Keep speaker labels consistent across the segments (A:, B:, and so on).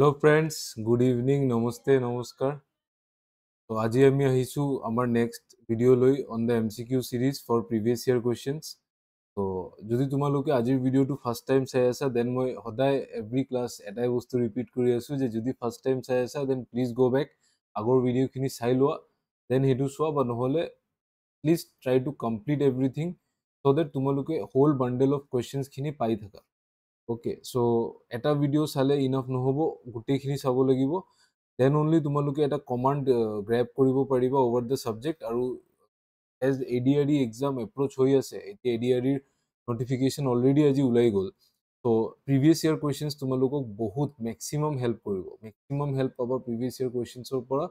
A: Hello' friends good evening নমস্তে নমস্কাৰ ত' আজি আমি আহিছোঁ আমাৰ নেক্সট ভিডিঅ'লৈ on the M C Q series for previous year questions ত' যদি তোমালোকে আজিৰ ভিডিঅ'টো ফাৰ্ষ্ট টাইম চাই আছা দেন মই সদায় এভৰি ক্লাছ এটাই বস্তু ৰিপিট কৰি আছোঁ যে যদি ফাৰ্ষ্ট টাইম চাই আছা দেন প্লিজ গ' বেক আগৰ ভিডিঅ'খিনি চাই লোৱা দেন সেইটো চোৱা বা নহ'লে please try to complete everything so' that তোমালোকে হ'ল বাণ্ডেল অফ কুৱেশ্যনছখিনি পাই থাকা অ'কে চ' এটা ভিডিঅ' চালে ইনফ নহ'ব গোটেইখিনি চাব লাগিব দেন অনলি তোমালোকে এটা কমাণ্ড গ্ৰেপ কৰিব পাৰিবা অভাৰ দ্য ছাবজেক্ট আৰু as a D R D exam approach হৈ আছে এতিয়া এ ডি আৰ ডিৰ নটিফিকেশ্যন অলৰেডি আজি ওলাই গ'ল চ' প্ৰিভিয়াছ ইয়াৰ কুৱেশ্যনছ তোমালোকক বহুত মেক্সিমাম হেল্প কৰিব মেক্সিমাম হেল্প পাবা প্ৰিভিয়াছ ইয়াৰ কুৱেশ্যনছৰ পৰা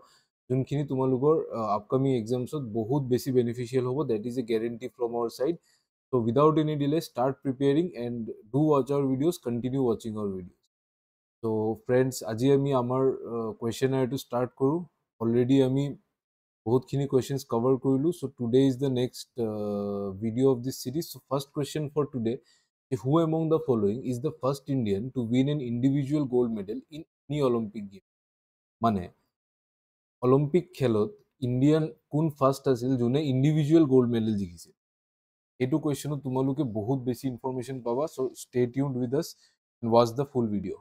A: যোনখিনি তোমালোকৰ আপকামিং এক্সামছত বহুত বেছি বেনিফিচিয়েল হ'ব that is a guarantee from our side So without any delay, start preparing and do watch our videos, continue watching our videos. তো ফ্রেন্ডস আজি আমি আমাৰ কুৱেশ্যনাৰটো ষ্টাৰ্ট কৰোঁ অলৰেডি আমি বহুতখিনি কুৱেশ্যনছ কভাৰ কৰিলোঁ so' today is the next video' of this series so' first question for today who among the following is the first Indian to win an individual gold medal in any Olympic game মানে Olympic খেলত Indian কোন first আছিল যোনে individual gold medal জিকিছিল সেইটো কুৱেশ্যনত তোমালোকে বহুত বেছি information পাবা so' stay tuned with us and watch the full video'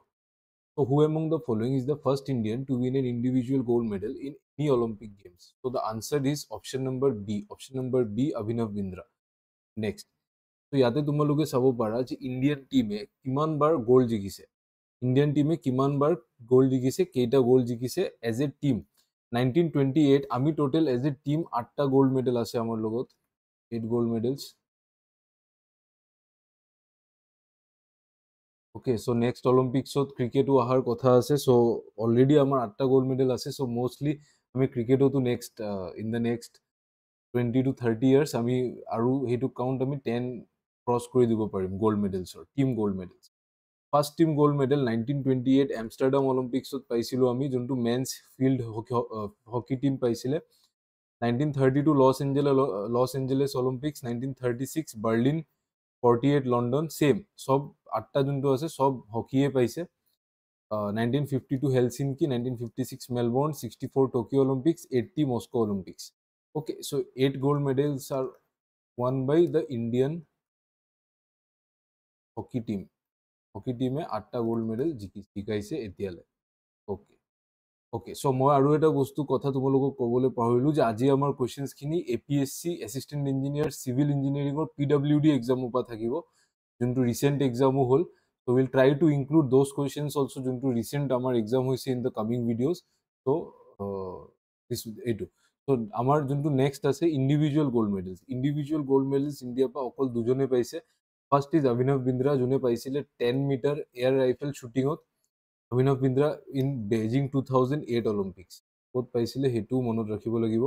A: so' who among the following is the first Indian to win an individual gold medal in any Olympic games so' the answer is option number B option number B Abhinav Bindra next চ' ইয়াতে তোমালোকে চাব পাৰা যে Indian টীমে বাৰ gold জিকিছে Indian টীমে বাৰ gold জিকিছে কেইটা গ'ল্ড জিকিছে as a team nineteen twenty eight আমি টোটেল এজ এ টীম আঠটা গ'ল্ড মেডেল আছে আমাৰ লগত eight gold medals okay so' next অলিম্পিকছত ক্ৰিকেটো অহাৰ কথা আছে চ' অলৰেডি আমাৰ আঠটা গ'ল্ড মেডেল আছে চ' ম'ষ্টলি আমি ক্ৰিকেটতো next in the next twenty two thirty years আমি আৰু সেইটো কাউণ্ট আমি টেন ক্ৰছ কৰি দিব পাৰিম গ'ল্ড মেডেলছৰ team gold medals first team gold medal nineteen twenty eight Amsterdam অলিম্পিকছত পাইছিলোঁ আমি যোনটো মেনছ ফিল্ড হকী টীম পাইছিলে nineteen thirty two Los Angeles Los Angeles Olympics nineteen thirty six Berlin forty eight London same চব আঠটা যোনটো আছে চব হকীয়ে পাইছে nineteen fifty two Helsinki nineteen fifty six Melbourne sixty four Tokyo' Olympics eighty Moscow Olympics okay so' eight gold medals are won by the Indian hockey team hockey টীমে আঠটা gold medal জিকি জিকাইছে এতিয়ালৈ okay okay so' মই আৰু এটা বস্তু কথা তোমালোকক ক'বলৈ পাহৰিলোঁ যে আজি আমাৰ কুৱেশ্যনছখিনি A P S C assistant engineer civil ইঞ্জিনিয়াৰিঙৰ পি ডাব্লিউ ডি এক্সামৰ পৰা থাকিব যোনটো ৰিচেণ্ট এক্সামো হ'ল so' will try to include those questions also' যোনটো ৰিচেণ্ট আমাৰ এক্সাম হৈছে in the coming videos so' এইটো চ' আমাৰ যোনটো নেক্সট আছে individual gold medals individual gold medals ইণ্ডিয়াৰ পৰা অকল দুজনে পাইছে ফাৰ্ষ্ট ইজ অভিনৱ বিন্দ্ৰা যোনে পাইছিলে টেন মিটাৰ এয়াৰ ৰাইফেল শ্বুটিঙত Abhinav Bindra in Beijing two thousand eight Olympics ক'ত পাইছিলে সেইটোও মনত ৰাখিব লাগিব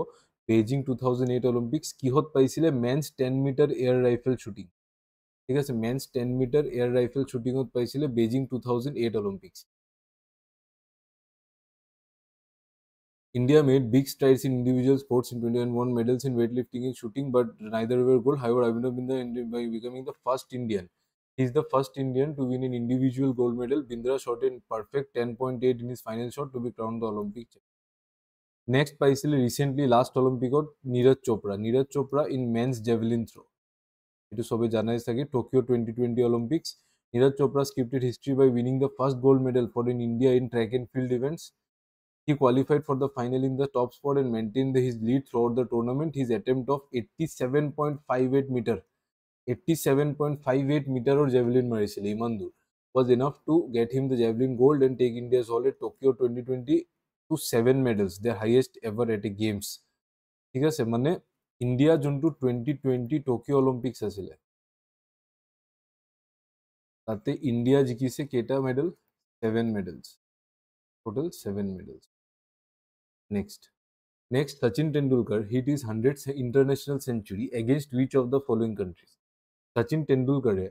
A: Beijing two thousand eight Olympics কিহত পাইছিলে men's ten metre air rifle shooting ঠিক আছে men's ten metre air rifle শ্বুটিঙত পাইছিলে Beijing two thousand eight Olympics India made big strides in individual sports in twenty one one medals in weight lifting in shooting but neither ৱেৰ গ'ল হাইৱৰ Abhinav Bindra in becoming the first Indian He's the first Indian to win an individual gold medal. Bindra shot in perfect 10.8 in his final shot to be crowned the Olympic champion. Next পাইছিলে recently, last অলিম্পিকত Neeraj Chopra Neeraj Chopra in men's javelin throw' এইটো চবেই জানাই চাগে Tokyo' twenty twenty Olympics Neeraj Chopra scripted history by winning the first gold medal for in India in track and He qualified for the final in the top spot and maintained his lead throughout the tournament. His attempt of 87.58 meter 87.58 metre और javelin मारे in दूर was enough to get him the javelin gold and take India solid Tokyo 2020 to seven medals their highest ever at a games ठीक है मानने India जो twenty twenty Tokyo अलिम्पिक्स आते India जिकिसे कटा medal seven medals total seven medals next next Sachin Tendulkar hit his hundred international century against which of the following countries Sachin টেণ্ডুলকাৰে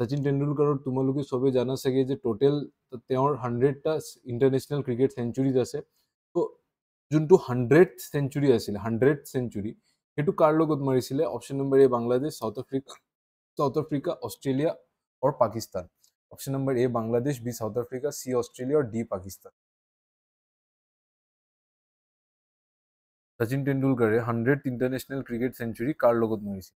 A: শচীন টেণ্ডুলকাৰৰ তোমালোকে চবেই জানা চাগে যে টোটেল তেওঁৰ হাণ্ড্ৰেডটা ইণ্টাৰনেশ্যনেল ক্ৰিকেট চেঞ্চুৰিজ আছে ত' যোনটো হাণ্ড্ৰেড চেঞ্চুৰী আছিলে হাণ্ড্ৰেড চেঞ্চুৰী সেইটো কাৰ লগত মাৰিছিলে option number A Bangladesh South Africa South Africa Australia or Pakistan option number A Bangladesh B South Africa C
B: Australia or D Pakistan
C: Sachin টেণ্ডুলকাৰে হাণ্ড্ৰেড ইণ্টাৰনেশ্যনেল ক্ৰিকেট চেঞ্চুৰী কাৰ লগত মাৰিছিল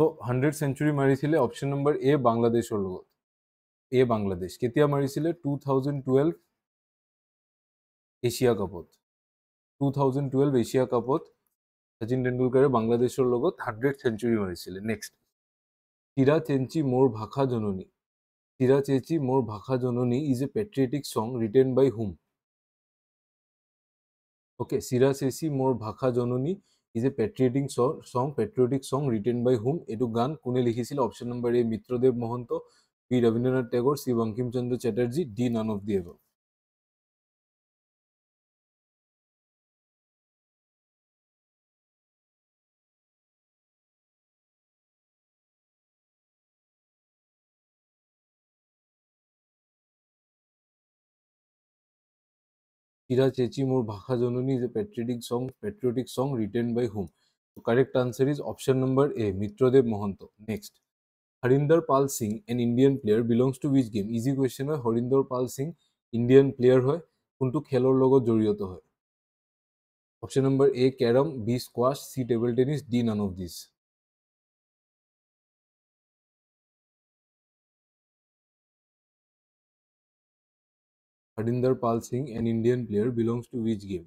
C: তো হাণ্ড্ৰেড চেঞ্চুৰী মাৰিছিলে অপশ্যন নম্বৰ এ
A: বাংলাদেশৰ লগত এ বাংলাদেশ কেতিয়া মাৰিছিলে টু থাউজেণ্ড টুৱেলভ এছিয়া কাপত টু থাউজেণ্ড টুৱেলভ এছিয়া কাপত শচীন তেণ্ডুলকাৰে বাংলাদেশৰ লগত হাণ্ড্ৰেড চেঞ্চুৰী মাৰিছিলে নেক্সট তিৰা চেঞ্চি মোৰ ভাষা জননী তিৰা চেঞ্চি মোৰ ভাষা জননী is a patriotic song written by whom okay চিৰা চেচি মোৰ ভাষা জননী ইজ এ পেট্ৰিয়টিং সং পেট্ৰিয়টিক সং ৰিটেন বাই হুম এইটো গান কোনে লিখিছিল option number A Mitradev Mahanta B Rabindranath Tagore Shri Bankim Chandra Chatterjee D none of the above হীৰা চেচি মোৰ ভাষা জননী যে patriotic song patriotic song written by whom correct answer is option number A Mitradev Mahanta next Harinder Pal Singh an Indian player belongs to which game easy question হয় Harinder Pal Singh Indian player হয় কোনটো খেলৰ লগত জড়িত হয় option number A carrom B squash C
C: table tennis D none of these Harinder Pal Singh, an Indian player, belongs to which game?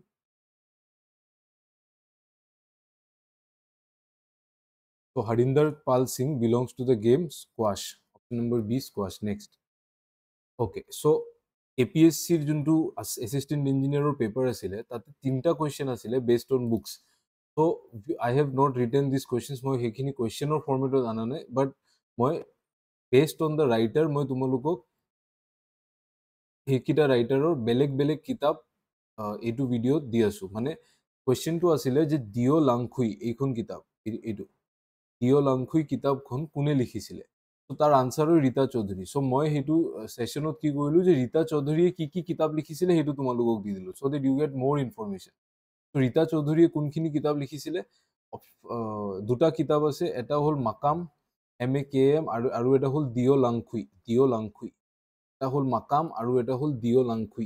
A: So Harinder Pal Singh belongs to the game squash. Option number B squash. Next. Okay, so এপিএছচিৰ যোনটো assistant ইঞ্জিনিয়াৰৰ paper আছিলে তাতে তিনিটা কুৱেশ্যন আছিলে based on books so' I have not written this questions মই সেইখিনি কুৱেশ্যনৰ ফৰ্মেটত অনা নাই বাট মই বেষ্ট অন দ্য ৰাইটাৰ মই তোমালোকক সেইকেইটা ৰাইটাৰৰ বেলেগ বেলেগ কিতাপ এইটো ভিডিঅ'ত দি আছোঁ মানে কুৱেশ্যনটো আছিলে যে ডিঅ' লাংখুই এইখন কিতাপ এইটো ডিঅ' লাংখুই কিতাপখন কোনে লিখিছিলে ত' তাৰ আনচাৰ হ'ল ৰীতা চৌধুৰী চ' মই সেইটো ছেশ্যনত কি কৰিলোঁ যে ৰীতা চৌধুৰীয়ে কি কি কিতাপ লিখিছিলে সেইটো তোমালোকক দি দিলোঁ so' that you get more information ত' ৰীতা চৌধুৰীয়ে কোনখিনি কিতাপ লিখিছিলে দুটা কিতাপ আছে এটা হ'ল মাকাম এম এ কে এম আৰু আৰু এটা হ'ল ডিঅ' লাংখুই ডিঅ' লাংখুই এটা হ'ল মাকাম আৰু এটা হ'ল দিয় লাংখুই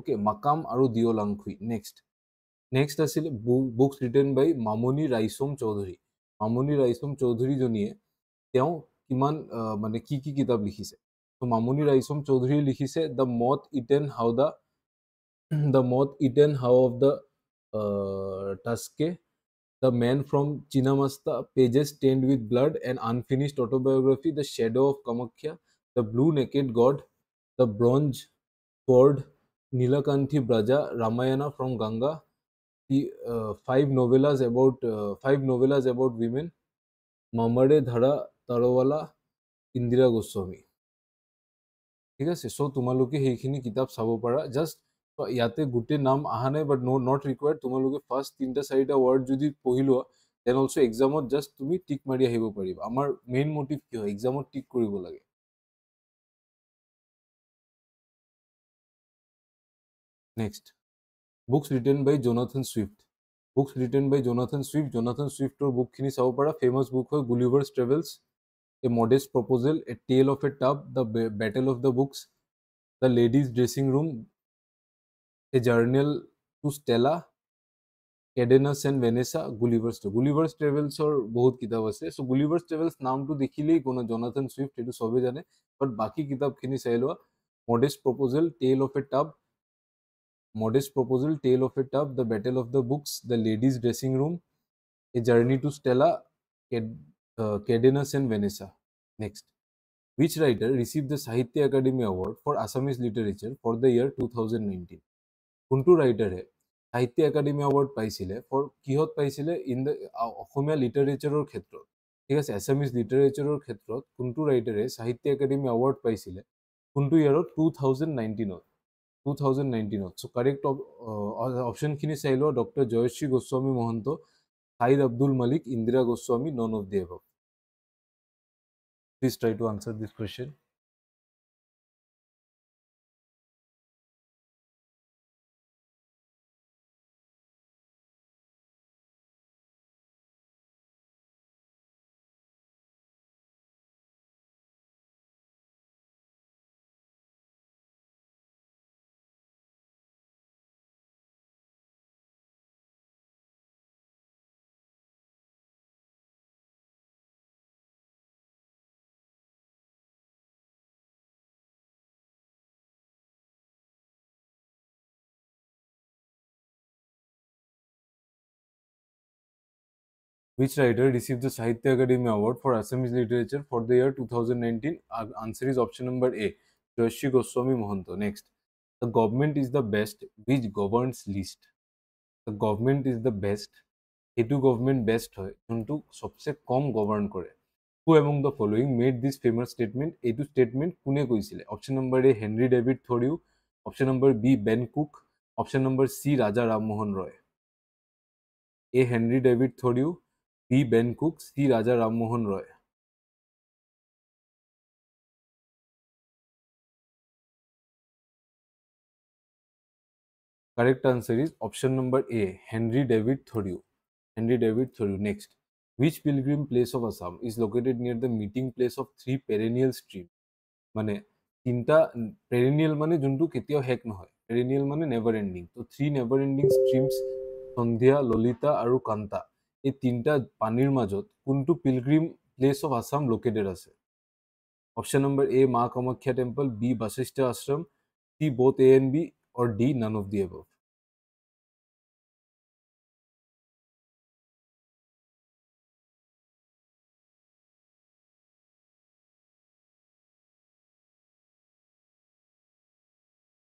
A: অ'কে মাকাম আৰু দিয় লাংখুই নেক্সট নেক্সট আছিলে books written by Mamoni Raisom Chowdhury Mamoni Raisom চৌধুৰীজনীয়ে তেওঁ কিমান মানে কি কি কিতাপ লিখিছে ত' মামণি ৰাইচম চৌধুৰীয়ে লিখিছে the moth it eaten howdah the the moth eaten howdah of the tusker the man from Chinnamasta pages stained with blood and unfinished autobiography the shadow' of Kamakhya the blue naked god, the bronze sword, Nilakanthi Braja, Ramayana from Ganga, the uh, five novellas about uh, five novellas about women, Mamade Dhara Tarowala, Indira Goswami. ঠিক আছে চ' তোমালোকে সেইখিনি কিতাপ চাব পাৰা just ইয়াতে গোটেই নাম অহা নাই বাট ন' নট ৰিকুৱাৰ্ড তোমালোকে ফাৰ্ষ্ট তিনিটা চাৰিটা ৱৰ্ড যদি পঢ়ি লোৱা দেন অলছ' এক্সামত জাষ্ট তুমি টিক মাৰি আহিব পাৰিবা আমাৰ মেইন মটিভ কি হয় এক্সামত টিক কৰিব লাগে next books written by Jonathan Swift books written by Jonathan Swift Jonathan स्विफ्टर बुक चाह चाहा फेमास बुक है Gulliver's Travels a modest proposal a tale of a tub the battle of the books the lady's dressing room a journal to Stella Cadenus and Vanessa Gulliver's Gulliver's Travels बहुत कितब आए सो Gulliver's travels नाम तो देखिल ही Jonathan Swift सबे जाने but बाकी कितब खि चाह modest proposal tale of a tub Modest Proposal, Tale of a Tub, The Battle of the Books, The Ladies' Dressing Room, A Journey to Stella, Cadenas uh, and Venessa. Next. Which writer received the Sahitya Academy Award for Assamese Literature for the year 2019? Kuntu writer Sahitya Academy Award paisile for Kihot paisile in the Ahomya Literature or Khetro. Yes, Assamese Literature or Khetro. Kuntu writer Sahitya Academy Award paisile Kuntu year 2019. Two thousand নাইনটিনত so correct অপশনখিনি চাই লোৱা doctor Jayashree Goswami Mahanta Syed Abdul Malik Indira Goswami none of the above please try to answer this question which writer received the Sahitya academy Award for Assamese Literature for the year 2019? answer is option number A, Joshi Goswami Mohanto. Next, the government is the best, which governs least? The government is the best, হেটু government best হয় যোনটো সবচে কম govern কৰে who among the following made this famous statement এইটো statement কোনে কৈছিলে option number A Henry David Thoreau option number B Ben Cook option number C Raja Rammohan Roy A Henry David Thoreau
C: B Ben Cook C Raja Rammohan Roy
A: correct answer is option number a henry david thoreau henry david thoreau next which pilgrim place of assam is located near the meeting place of three perennial stream মানে তিনটা perennial মানে যোনটো কেতিয়াও শেষ নহয় perennial মানে never ending তো three never ending streams Sandhya Lalita আৰু কান্তা এই তিনটা পানীৰ মাজত কোনটো pilgrim place of Assam located আছে option number A Maa Kamakhya temple B Vashishtha Ashram C both A and B or D
C: none of the above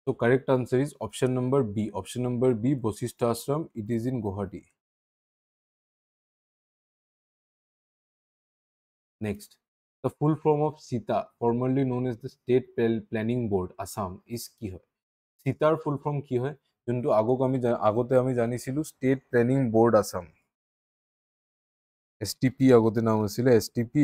C: তো correct answer is option
B: number B option number B Vashishtha Ashram it is in Guwahati.
A: Next, the full form of SITA, formerly known as the State Planning Board, Assam, is কি Sita full form কি হয়? যোনটো আগক আমি State Planning Board, Assam. STP board Assam S T P আগতে নাম আছিলে S T P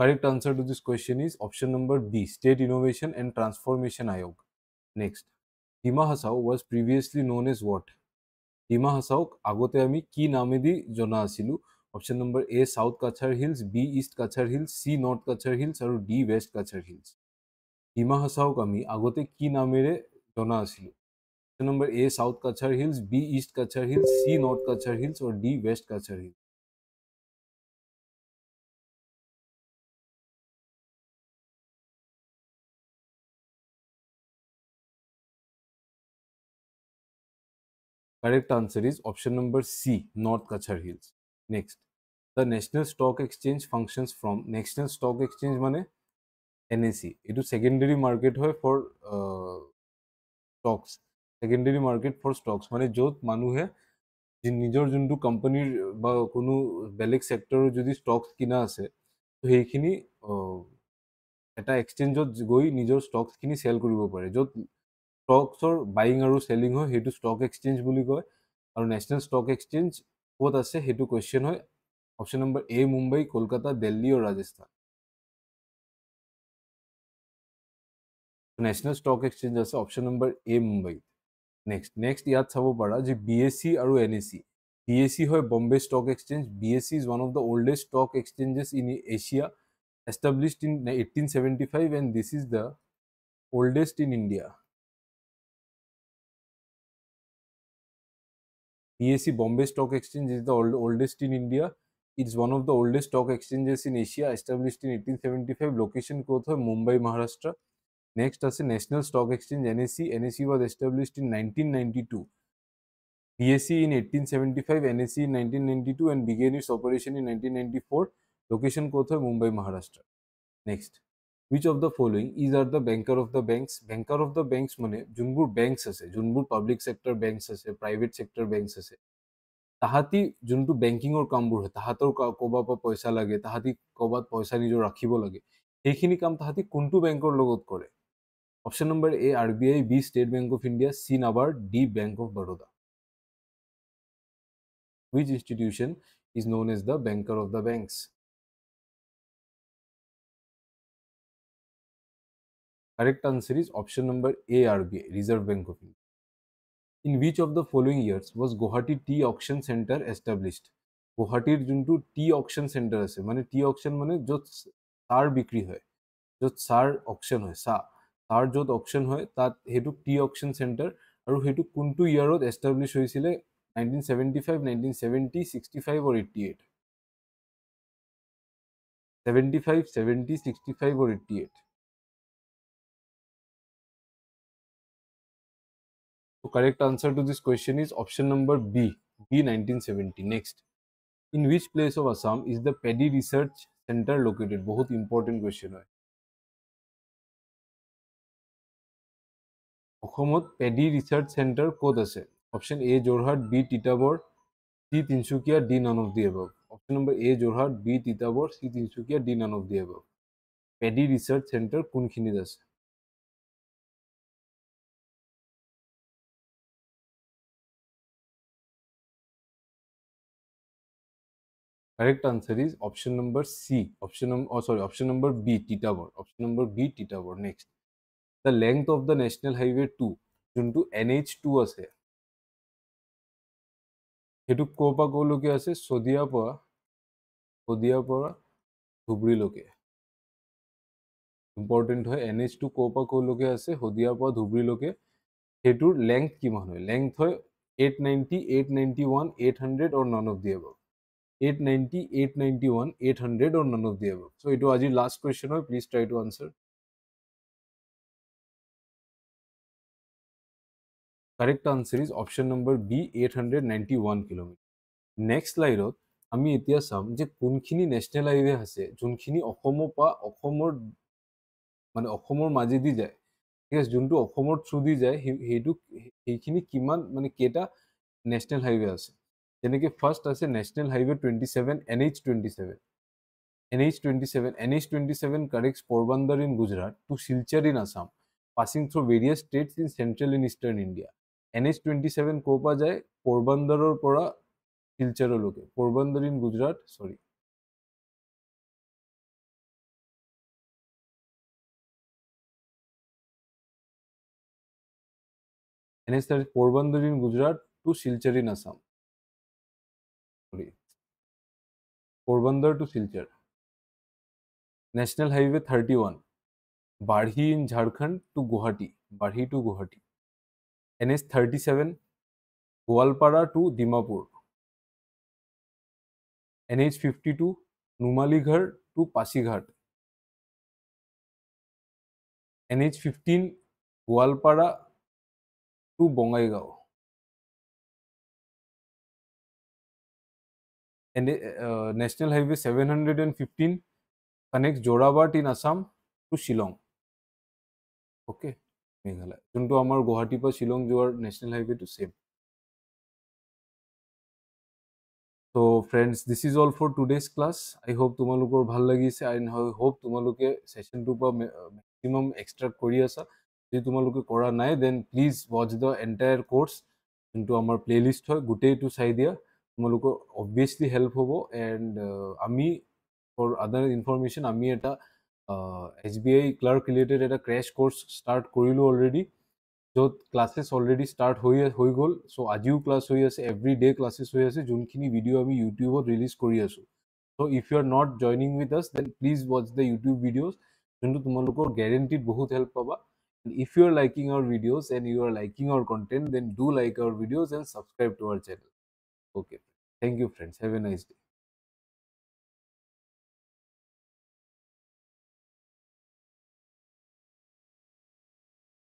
A: correct answer to this question is option number B, State Innovation and Transformation Ayog. Next, Hima Hasao was previously known as what? Dima Hasao आगते आम कि नामे option number A South Cachar Hills B East Cachar Hills C North Cachar Hills or D West Cachar Hills Dima Hasao आगते कि नामे option number A South Cachar Hills B East Cachar Hills C North Cachar Hills or
B: D
C: West Cachar Hills
A: Correct answer is option number C, North Kachar Hills. Next, the National Stock Exchange functions from National Stock Exchange money NSE. It is secondary market hoy for uh, stocks. Secondary market for stocks. Mane jod manu hai, jin nijor jundu company ba kono belik sector jodi stocks kina ase, to hekini uh, ata exchange jod goi nijor stocks kini sell kuri bo pare. Jod ষ্টকছৰ buying আৰু selling হয় সেইটো stock exchange বুলি কয় আৰু national stock exchange ক'ত আছে সেইটো কুৱেশ্যন হয় option number A Mumbai Kolkata Delhi আৰু ৰাজস্থান
B: নেশ্যনেল ষ্টক এক্সেঞ্জ আছে অপশ্যন নম্বৰ
A: এ মুম্বাইত নেক্সট নেক্সট ইয়াত চাব পাৰা যে বি এছ চি আৰু N S E B S E হয় Bombay stock exchange B S E is one of the oldest stock exchanges in Asia established in eighteen seventy five and this is the oldest in India BSE Bombay Stock Exchange is the old, oldest in India. It's one of the oldest stock exchanges in Asia, established in 1875. Location growth of Mumbai, Maharashtra. Next as a National Stock Exchange NSE. NSE was established in 1992. BSE in 1875, NSE in 1992, and began its operation in 1994. Location growth of Mumbai, Maharashtra. Next. Which of the following is are the banker of the banks banker of the banks মানে যোনবোৰ banks আছে যোনবোৰ public sector banks আছে private sector banks আছে তাহাঁতি যোনটো বেংকিঙৰ কামবোৰ হয় তাহাঁতৰ ক'ৰবাৰ পৰা পইচা লাগে তাহাঁতি ক'ৰবাত পইচা নিজৰ ৰাখিব লাগে সেইখিনি কাম তাহাঁতি কোনটো বেংকৰ লগত কৰে option number A R B I B State Bank of India C NABARD D Bank of Baroda which
B: institution is known as the banker of the banks
A: Correct answer is option number A RBI, Reserve Bank of India. In which of the following years was Guwahati Tea Auction Center established? Guwahati Juntu Tea Auction Center as a money tea auction money jot sar bikri hai. Jot sar auction hai sa. Sar jot auction hai that he took tea auction center. Aru he took Kuntu year old established hoi sile 1975, 1970, 65 or 88. 75, 70,
C: 65 or 88.
A: correct answer to this question is option number B, B 1970. Next, in which place of Assam is the Paddy Research Center located? Both important
B: question Okhomot
A: Paddy Research Center Kodase. Option A Jorhat, B Titabor, C Tinsukia, D none of the above. Option number A Jorhat, B Titabor, C Tinsukia, D none of the above. Paddy Research Center Kunkinidas. Centre correct answer is option number C. Option number, oh, sorry, option number B, Tita word. Option number B, Tita word. Next, the length of the National Highway 2, जिंटू NH2 আছে সেইটো ক'ৰ পৰা ক'লৈকে আছে চদিয়াৰ পৰা শদিয়াৰ পৰা ধুবুৰীলৈকে ইম্পৰ্টেণ্ট হয় এন এইচ টু ক'ৰ পৰা ক'লৈকে আছে শদিয়াৰ পৰা ধুবুৰীলৈকে সেইটোৰ লেংথ কিমান হয় লেংথ হয় eight ninety eight ninety one eight hundred or none of the above eight ninety eight ninety one eight hundred আৰু none of the above so' এইটো আজি লাষ্ট কুৱেশ্যন
B: হয় please try to answer
A: correct answer is option number B eight hundred ninety one kilometre next লাইনত আমি এতিয়া চাম যে কোনখিনি নেশ্যনেল হাইৱে আছে যোনখিনি অসমৰ পৰা অসমৰ মানে অসমৰ মাজেদি যায় ঠিক আছে যোনটো অসমৰ থ্ৰুদি যায় সেইটো সেইখিনি কিমান মানে কেইটা নেশ্যনেল হাইৱে আছে જેને કી ફર્સ્ટ એસે national highway 27 NH27 NH27 NH27 connects Porbandar in Gujarat to Silchar in Assam passing through various states in central and eastern India NH27 કો પાજે પોરબંદર ઓર પોરા શિલચરો
C: લોકે પોરબંદર ઇન ગુજરાત સોરી એનેસ્ટર Porbandar in Gujarat to Silchar in Assam
A: Porbandar to Silchar national highway 31 Barhi in Jharkhand to Guwahati Barhi to Guwahati N H thirty seven Goalpara to Dimapur
B: N H fifty two Numaligarh to Pasighat
C: N H fifteen Goalpara to Bongaigaon
A: and national highway fifteen connect Jorabat in Assam to शिल okay Meghalaya जो आम गुवाहाटी पर शिलंग जो national highway two same तो friends this is all for today's class I hope तुम लोग भल लगे आई आई होप तुम लोग सेशन टू पर मेक्सिमाम एक्सट्रेक्ट कर तुम लोग ना then please watch the entire course जो आम प्ले लिस्ट है गोटे तो चाह दिया তোমালোকৰ অবভিয়াছলি হেল্প হ'ব এণ্ড আমি ফৰ আদাৰ ইনফৰমেশ্যন আমি এটা S B I clerk related এটা ক্ৰেছ কৰ্চ ষ্টাৰ্ট কৰিলোঁ অলৰেডি য'ত ক্লাছেছ অলৰেডি ষ্টাৰ্ট হৈ হৈ গ'ল চ' আজিও ক্লাছ হৈ আছে এভৰি ডে' ক্লাছেছ হৈ আছে যোনখিনি ভিডিঅ' আমি ইউটিউবত ৰিলিজ কৰি আছোঁ so' if you are not joining with us then please watch the YouTube videos যোনটো তোমালোকৰ গেৰেণ্টিত বহুত হেল্প পাবা and if you are liking our videos and you are liking our content then do like our videos and subscribe to our channel Okay, thank you, friends.
C: Have a nice day.